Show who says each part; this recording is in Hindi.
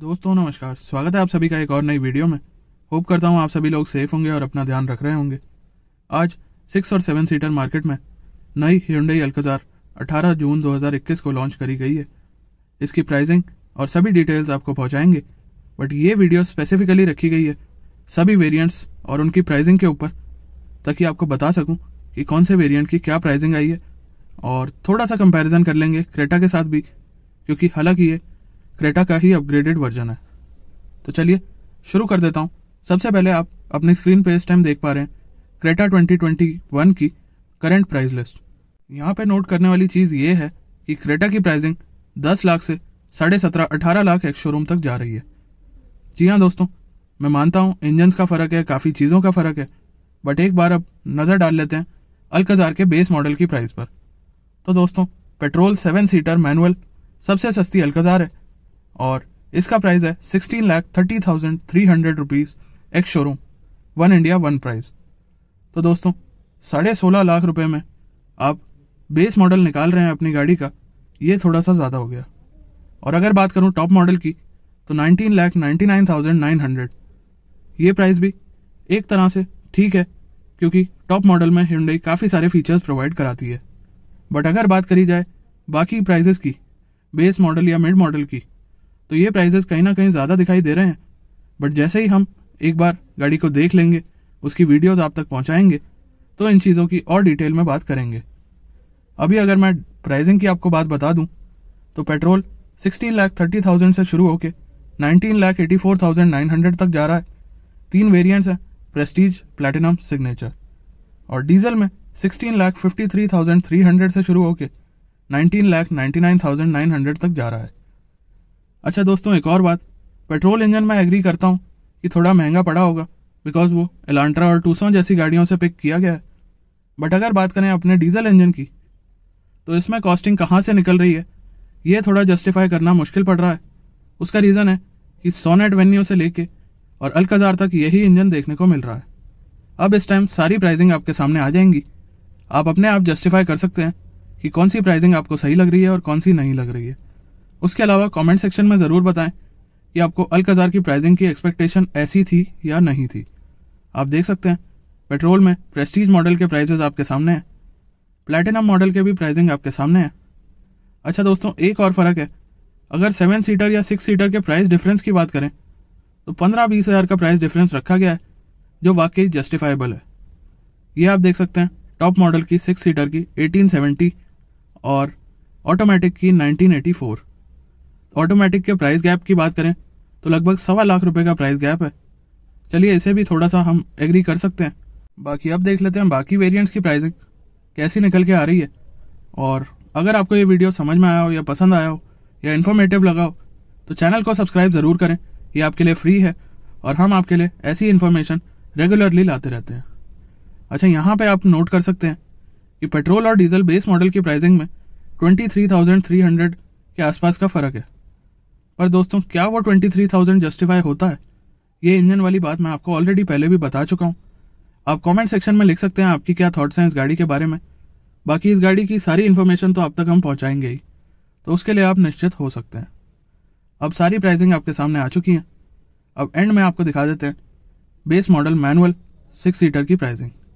Speaker 1: दोस्तों नमस्कार स्वागत है आप सभी का एक और नई वीडियो में होप करता हूँ आप सभी लोग सेफ होंगे और अपना ध्यान रख रहे होंगे आज सिक्स और सेवन सीटर मार्केट में नई हिंडई अल्कज़ार 18 जून 2021 को लॉन्च करी गई है इसकी प्राइसिंग और सभी डिटेल्स आपको पहुँचाएंगे बट ये वीडियो स्पेसिफिकली रखी गई है सभी वेरियंट्स और उनकी प्राइजिंग के ऊपर ताकि आपको बता सकूँ कि कौन से वेरियंट की क्या प्राइजिंग आई है और थोड़ा सा कंपेरिजन कर लेंगे क्रेटा के साथ भी क्योंकि हालांकि ये क्रेटा का ही अपग्रेडेड वर्जन है तो चलिए शुरू कर देता हूँ सबसे पहले आप अपनी स्क्रीन पर इस टाइम देख पा रहे हैं क्रेटा 2021 की करंट प्राइस लिस्ट यहाँ पे नोट करने वाली चीज़ ये है कि क्रेटा की प्राइसिंग 10 लाख से साढ़े सत्रह अठारह लाख एक शोरूम तक जा रही है जी हाँ दोस्तों मैं मानता हूँ इंजन्स का फ़र्क है काफ़ी चीज़ों का फ़र्क है बट एक बार अब नज़र डाल लेते हैं अलकजार के बेस मॉडल की प्राइस पर तो दोस्तों पेट्रोल सेवन सीटर मैनुअल सबसे सस्ती अलकजार है और इसका प्राइस है sixteen lakh thirty thousand three hundred rupees ex showroom one India one price तो दोस्तों साढ़े सोलह लाख रुपए में आप बेस मॉडल निकाल रहे हैं अपनी गाड़ी का ये थोड़ा सा ज़्यादा हो गया और अगर बात करूँ टॉप मॉडल की तो nineteen lakh ninety nine thousand nine hundred ये प्राइस भी एक तरह से ठीक है क्योंकि टॉप मॉडल में हिंडई काफ़ी सारे फीचर्स प्रोवाइड कराती है बट अगर बात करी जाए बाकी प्राइजेस की बेस मॉडल या मिड मॉडल की तो ये प्राइजेस कहीं ना कहीं ज़्यादा दिखाई दे रहे हैं बट जैसे ही हम एक बार गाड़ी को देख लेंगे उसकी वीडियोज़ आप तक पहुँचाएंगे तो इन चीज़ों की और डिटेल में बात करेंगे अभी अगर मैं प्राइजिंग की आपको बात बता दूँ तो petrol sixteen lakh thirty thousand से शुरू होकर nineteen lakh eighty four thousand nine hundred तक जा रहा है तीन वेरिएंट्स हैं प्रेस्टीज प्लेटिनम सिग्नेचर और डीजल में sixteen lakh fifty three thousand three hundred से शुरू होकर nineteen lakh ninety nine thousand nine hundred तक जा रहा है अच्छा दोस्तों एक और बात पेट्रोल इंजन मैं एग्री करता हूँ कि थोड़ा महंगा पड़ा होगा बिकॉज वो एलांट्रा और टूसों जैसी गाड़ियों से पिक किया गया है बट अगर बात करें अपने डीजल इंजन की तो इसमें कॉस्टिंग कहाँ से निकल रही है ये थोड़ा जस्टिफाई करना मुश्किल पड़ रहा है उसका रीज़न है कि सोनेट वेन्यू से लेके और अलकजार तक यही इंजन देखने को मिल रहा है अब इस टाइम सारी प्राइजिंग आपके सामने आ जाएंगी आप अपने आप जस्टिफाई कर सकते हैं कि कौन सी प्राइजिंग आपको सही लग रही है और कौन सी नहीं लग रही है उसके अलावा कमेंट सेक्शन में ज़रूर बताएं कि आपको अलकज़ार की प्राइसिंग की एक्सपेक्टेशन ऐसी थी या नहीं थी आप देख सकते हैं पेट्रोल में प्रेस्टीज मॉडल के प्राइजेज आपके सामने हैं प्लेटिनम मॉडल के भी प्राइजिंग आपके सामने हैं अच्छा दोस्तों एक और फ़र्क है अगर सेवन सीटर या सिक्स सीटर के प्राइस डिफरेंस की बात करें तो पंद्रह बीस हज़ार का प्राइस डिफरेंस रखा गया है जो वाकई जस्टिफाइबल है ये आप देख सकते हैं टॉप मॉडल की सिक्स सीटर की 1870 और ऑटोमेटिक की 1984 ऑटोमेटिक के प्राइस गैप की बात करें तो लगभग सवा लाख रुपए का प्राइस गैप है चलिए इसे भी थोड़ा सा हम एग्री कर सकते हैं बाकी अब देख लेते हैं बाकी वेरियंट्स की प्राइसिंग कैसी निकल के आ रही है और अगर आपको ये वीडियो समझ में आया हो या पसंद आया हो या इन्फॉर्मेटिव लगा हो तो चैनल को सब्सक्राइब ज़रूर करें ये आपके लिए फ्री है और हम आपके लिए ऐसी इन्फॉर्मेशन रेगुलरली लाते रहते हैं अच्छा यहाँ पे आप नोट कर सकते हैं कि पेट्रोल और डीजल बेस मॉडल की प्राइसिंग में twenty three thousand three hundred के आसपास का फ़र्क है पर दोस्तों क्या वो ट्वेंटी थ्री थाउजेंड जस्टिफाई होता है ये इंजन वाली बात मैं आपको ऑलरेडी पहले भी बता चुका हूँ आप कमेंट सेक्शन में लिख सकते हैं आपकी क्या थॉट्स हैं इस गाड़ी के बारे में बाकी इस गाड़ी की सारी इन्फॉर्मेशन तो आप तक हम पहुँचाएंगे ही तो उसके लिए आप निश्चित हो सकते हैं अब सारी प्राइजिंग आपके सामने आ चुकी है अब एंड में आपको दिखा देते हैं base model manual six seater की प्राइजिंग